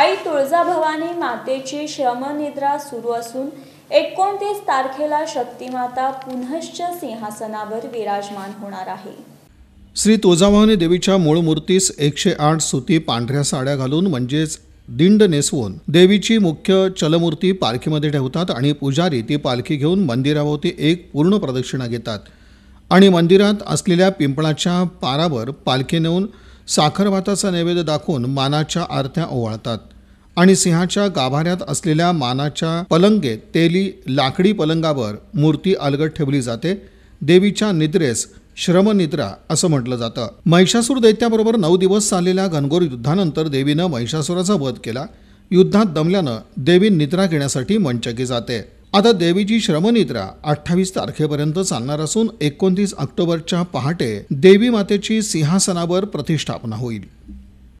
आई तुळजाभवानी मातेची श्रमनिद्रा सुरू असून एकोणतीस तारखेला शक्तिमाता पुनश्च सिंहासनावर विराजमान होणार आहे श्री तुळजाभवानी देवीच्या मूळ मूर्तीस एकशे आठ सुती पांढऱ्या साड्या घालून म्हणजेच दिंड नेसवून देवीची मुख्य चलमूर्ती पालखीमध्ये ठेवतात आणि पुजारी ती पालखी घेऊन मंदिराभोवती एक पूर्ण प्रदक्षिणा घेतात आणि मंदिरात असलेल्या पिंपळाच्या पारावर पालखी नेऊन साखरभाताचा नैवेद्य दाखवून मानाच्या आरत्या ओवाळतात आणि सिंहाच्या गाभाऱ्यात असलेल्या मानाच्या पलंगेत तेली लाकडी पलंगावर मूर्ती अलगट ठेवली जाते देवीच्या निद्रेस श्रमनिद्रा असं म्हटलं जातं महिषासूर दैत्याबरोबर नऊ दिवस चाललेल्या घनघोर युद्धानंतर देवीनं महिषासुराचा वध केला युद्धात दमल्यानं देवी निद्रा घेण्यासाठी मंचकी जाते आता देवीची श्रमनिद्रा अठ्ठावीस तारखेपर्यंत चालणार असून एकोणतीस ऑक्टोबरच्या पहाटे देवी मातेची सिंहासनावर प्रतिष्ठापना होईल